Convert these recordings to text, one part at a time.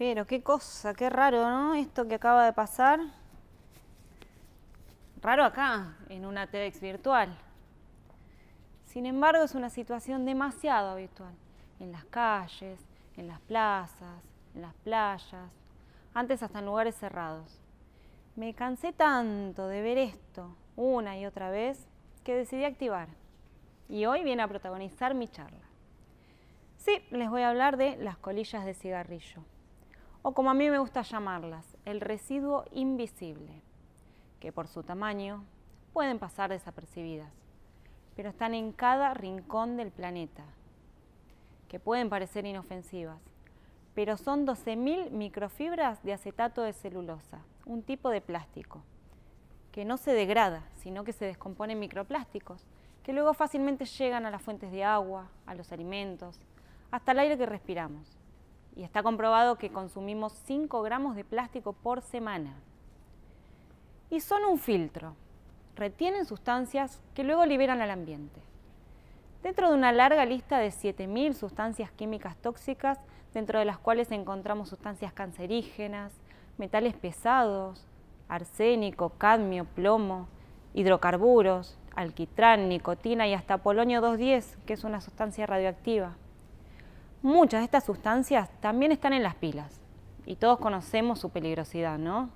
Pero qué cosa, qué raro, ¿no? Esto que acaba de pasar. Raro acá, en una TEDx virtual. Sin embargo, es una situación demasiado habitual. En las calles, en las plazas, en las playas, antes hasta en lugares cerrados. Me cansé tanto de ver esto una y otra vez que decidí activar. Y hoy viene a protagonizar mi charla. Sí, les voy a hablar de las colillas de cigarrillo o como a mí me gusta llamarlas, el residuo invisible, que por su tamaño pueden pasar desapercibidas, pero están en cada rincón del planeta, que pueden parecer inofensivas, pero son 12.000 microfibras de acetato de celulosa, un tipo de plástico, que no se degrada, sino que se descompone en microplásticos, que luego fácilmente llegan a las fuentes de agua, a los alimentos, hasta el aire que respiramos y está comprobado que consumimos 5 gramos de plástico por semana. Y son un filtro, retienen sustancias que luego liberan al ambiente. Dentro de una larga lista de 7.000 sustancias químicas tóxicas, dentro de las cuales encontramos sustancias cancerígenas, metales pesados, arsénico, cadmio, plomo, hidrocarburos, alquitrán, nicotina y hasta polonio 210, que es una sustancia radioactiva muchas de estas sustancias también están en las pilas y todos conocemos su peligrosidad, ¿no?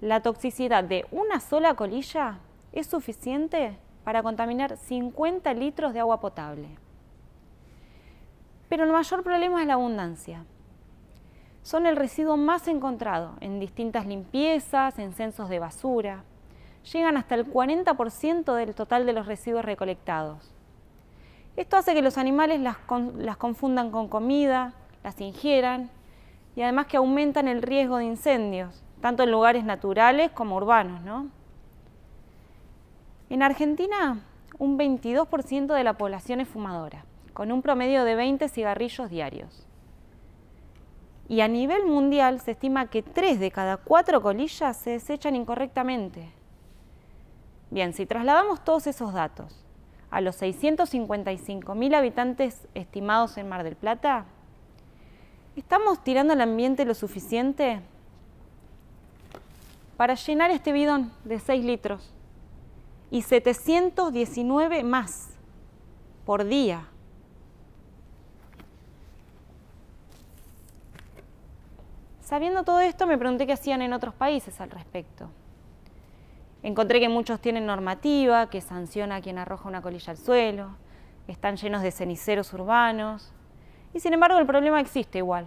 La toxicidad de una sola colilla es suficiente para contaminar 50 litros de agua potable. Pero el mayor problema es la abundancia. Son el residuo más encontrado en distintas limpiezas, en censos de basura. Llegan hasta el 40% del total de los residuos recolectados esto hace que los animales las, confundan con comida, las ingieran y además que aumentan el riesgo de incendios, tanto en lugares naturales como urbanos. En Argentina, un 22% de la población es fumadora, con un promedio de 20 cigarrillos diarios. Y a nivel mundial se estima que 3 de cada 4 colillas se desechan incorrectamente. Bien, si trasladamos todos esos datos a los 655.000 habitantes estimados en Mar del Plata? ¿Estamos tirando al ambiente lo suficiente para llenar este bidón de 6 litros y 719 más por día? Sabiendo todo esto, me pregunté qué hacían en otros países al respecto. Encontré que muchos tienen normativa que sanciona a quien arroja una colilla al suelo, están llenos de ceniceros urbanos, y sin embargo el problema existe igual.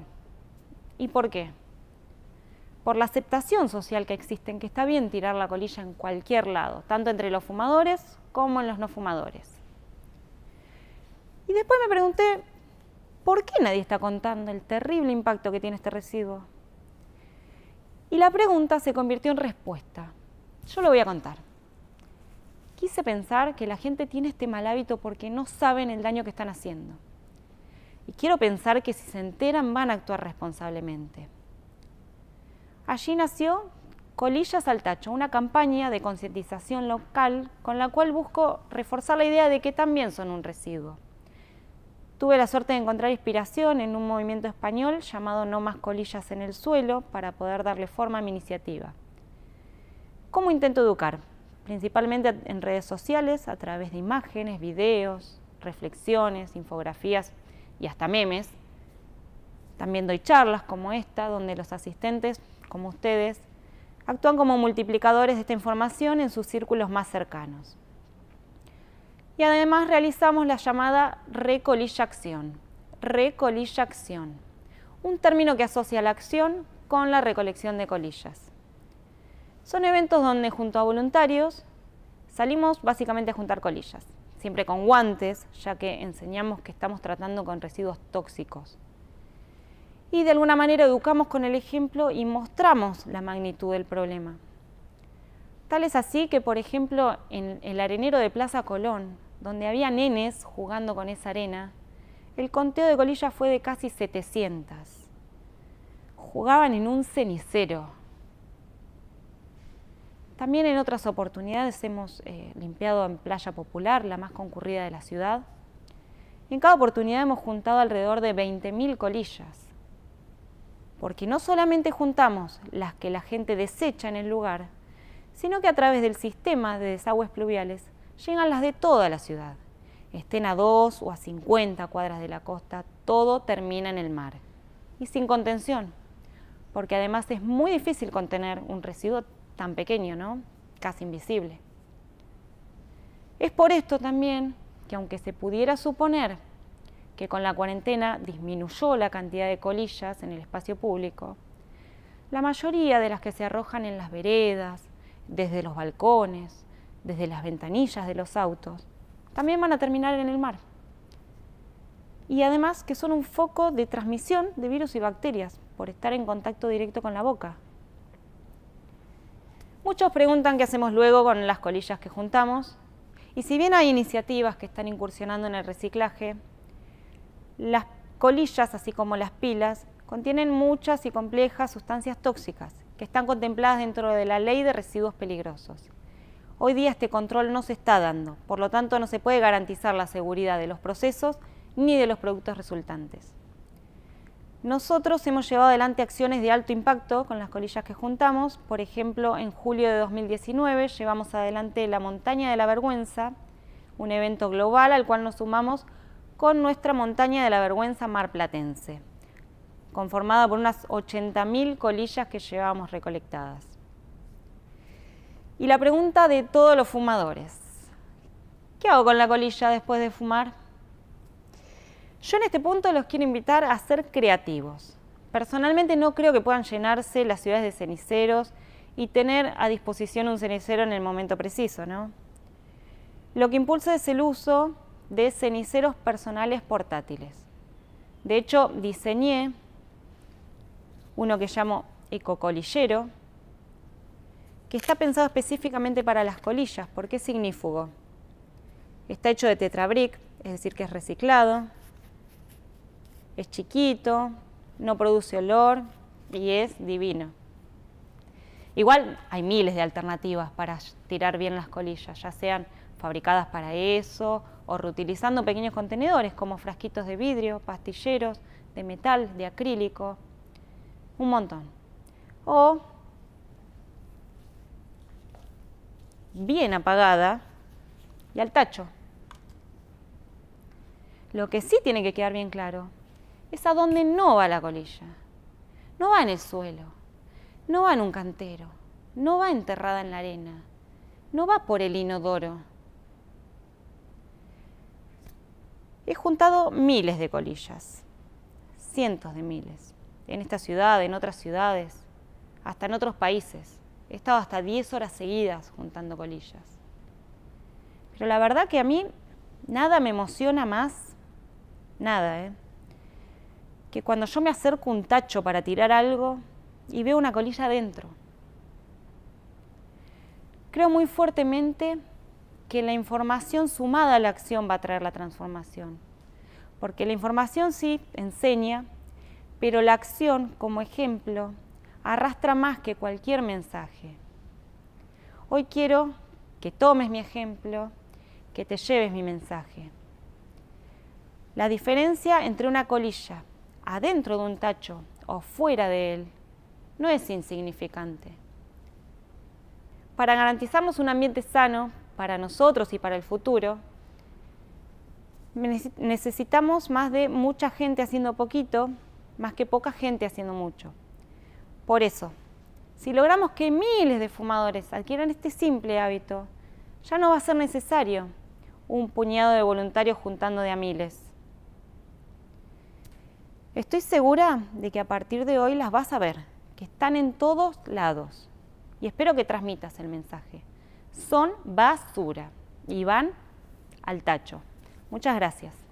¿Y por qué? Por la aceptación social que existe, en que está bien tirar la colilla en cualquier lado, tanto entre los fumadores como en los no fumadores. Y después me pregunté, ¿por qué nadie está contando el terrible impacto que tiene este residuo? Y la pregunta se convirtió en respuesta. Yo lo voy a contar. Quise pensar que la gente tiene este mal hábito porque no saben el daño que están haciendo. Y quiero pensar que si se enteran van a actuar responsablemente. Allí nació Colillas al Tacho, una campaña de concientización local con la cual busco reforzar la idea de que también son un residuo. Tuve la suerte de encontrar inspiración en un movimiento español llamado No más colillas en el suelo para poder darle forma a mi iniciativa. ¿Cómo intento educar? Principalmente en redes sociales, a través de imágenes, videos, reflexiones, infografías y hasta memes. También doy charlas como esta, donde los asistentes, como ustedes, actúan como multiplicadores de esta información en sus círculos más cercanos. Y además realizamos la llamada recolilla acción. Recolilla acción. Un término que asocia la acción con la recolección de colillas. Son eventos donde junto a voluntarios salimos básicamente a juntar colillas, siempre con guantes, ya que enseñamos que estamos tratando con residuos tóxicos. Y de alguna manera educamos con el ejemplo y mostramos la magnitud del problema. Tal es así que, por ejemplo, en el arenero de Plaza Colón, donde había nenes jugando con esa arena, el conteo de colillas fue de casi 700. Jugaban en un cenicero, también en otras oportunidades hemos eh, limpiado en Playa Popular, la más concurrida de la ciudad. En cada oportunidad hemos juntado alrededor de 20.000 colillas, porque no solamente juntamos las que la gente desecha en el lugar, sino que a través del sistema de desagües pluviales llegan las de toda la ciudad. Estén a dos o a 50 cuadras de la costa, todo termina en el mar. Y sin contención, porque además es muy difícil contener un residuo tan pequeño, ¿no? casi invisible. Es por esto también que aunque se pudiera suponer que con la cuarentena disminuyó la cantidad de colillas en el espacio público, la mayoría de las que se arrojan en las veredas, desde los balcones, desde las ventanillas de los autos, también van a terminar en el mar. Y además que son un foco de transmisión de virus y bacterias por estar en contacto directo con la boca, Muchos preguntan qué hacemos luego con las colillas que juntamos. Y si bien hay iniciativas que están incursionando en el reciclaje, las colillas, así como las pilas, contienen muchas y complejas sustancias tóxicas que están contempladas dentro de la Ley de Residuos Peligrosos. Hoy día este control no se está dando, por lo tanto no se puede garantizar la seguridad de los procesos ni de los productos resultantes. Nosotros hemos llevado adelante acciones de alto impacto con las colillas que juntamos. Por ejemplo, en julio de 2019 llevamos adelante la Montaña de la Vergüenza, un evento global al cual nos sumamos con nuestra Montaña de la Vergüenza marplatense, conformada por unas 80.000 colillas que llevábamos recolectadas. Y la pregunta de todos los fumadores, ¿qué hago con la colilla después de fumar? Yo en este punto los quiero invitar a ser creativos. Personalmente no creo que puedan llenarse las ciudades de ceniceros y tener a disposición un cenicero en el momento preciso, ¿no? Lo que impulsa es el uso de ceniceros personales portátiles. De hecho, diseñé uno que llamo ecocolillero, que está pensado específicamente para las colillas, porque es signífugo. Está hecho de tetrabric, es decir, que es reciclado, es chiquito, no produce olor y es divino. Igual hay miles de alternativas para tirar bien las colillas, ya sean fabricadas para eso o reutilizando pequeños contenedores como frasquitos de vidrio, pastilleros, de metal, de acrílico, un montón. O bien apagada y al tacho. Lo que sí tiene que quedar bien claro es a donde no va la colilla. No va en el suelo, no va en un cantero, no va enterrada en la arena, no va por el inodoro. He juntado miles de colillas, cientos de miles, en esta ciudad, en otras ciudades, hasta en otros países. He estado hasta 10 horas seguidas juntando colillas. Pero la verdad que a mí nada me emociona más, nada, ¿eh? que cuando yo me acerco un tacho para tirar algo y veo una colilla adentro. Creo muy fuertemente que la información sumada a la acción va a traer la transformación, porque la información sí enseña, pero la acción como ejemplo arrastra más que cualquier mensaje. Hoy quiero que tomes mi ejemplo, que te lleves mi mensaje. La diferencia entre una colilla adentro de un tacho o fuera de él no es insignificante. Para garantizarnos un ambiente sano para nosotros y para el futuro, necesitamos más de mucha gente haciendo poquito, más que poca gente haciendo mucho. Por eso, si logramos que miles de fumadores adquieran este simple hábito, ya no va a ser necesario un puñado de voluntarios juntando de a miles. Estoy segura de que a partir de hoy las vas a ver, que están en todos lados. Y espero que transmitas el mensaje. Son basura y van al tacho. Muchas gracias.